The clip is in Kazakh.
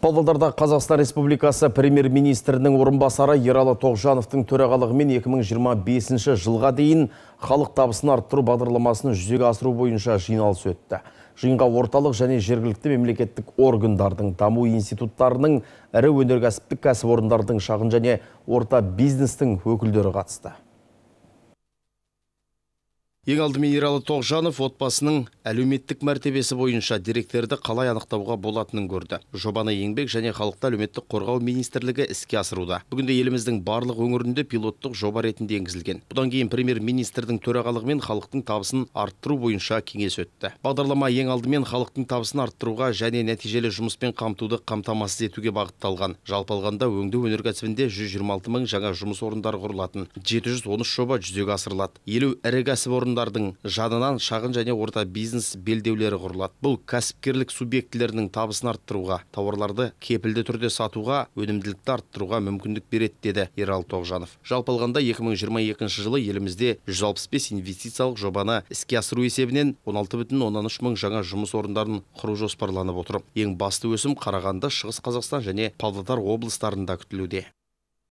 Павлодарда Қазақстан Республикасы премьер-министрінің орынбасары Ералы Тоғжановтың төрағалығымен 2025 жылға дейін халық табысын арттыру бағдарламасын жүзеге асыру бойынша жиналыс өтті. Жиынға орталық және жергілікті мемлекеттік органдардың, даму институттарының, ірі өнеркәсіптік орындардың шағын және орта бизнестің өкілдері қатысты ең алдымен ералы тоғжанов отбасының әлеуметтік мәртебесі бойынша деректерді қалай анықтауға болатынын көрді жобаны еңбек және халықты әлеуметтік қорғау министрлігі іске асыруда бүгінде еліміздің барлық өңірінде пилоттық жоба ретінде енгізілген бұдан кейін премьер министрдің төрағалығымен халықтың табысын арттыру бойынша кеңес өтті бағдарлама ең алдымен халықтың табысын арттыруға және нәтижелі жұмыспен қамтуды қамтамасыз етуге бағытталған жалпы алғанда өңдеу өнеркәсібінде жүз жиырма жаңа жұмыс орындары құрылатын жеті жүз он жоба жүзеге асырылады елу ірі кәсіпорын тұрғындардың жанынан шағын және орта бизнес белдеулері құрылады бұл кәсіпкерлік субъектілерінің табысын арттыруға тауарларды кепілді түрде сатуға өнімділікті арттыруға мүмкіндік береді деді ералы тоғжанов жалпы алғанда 2022 жылы елімізде 165 инвестициялық жобаны іске асыру есебінен бүтін үш мың жаңа жұмыс орындарын құру жоспарланып отыр ең басты өсім қарағанды шығыс қазақстан және павлодар облыстарында күтілуде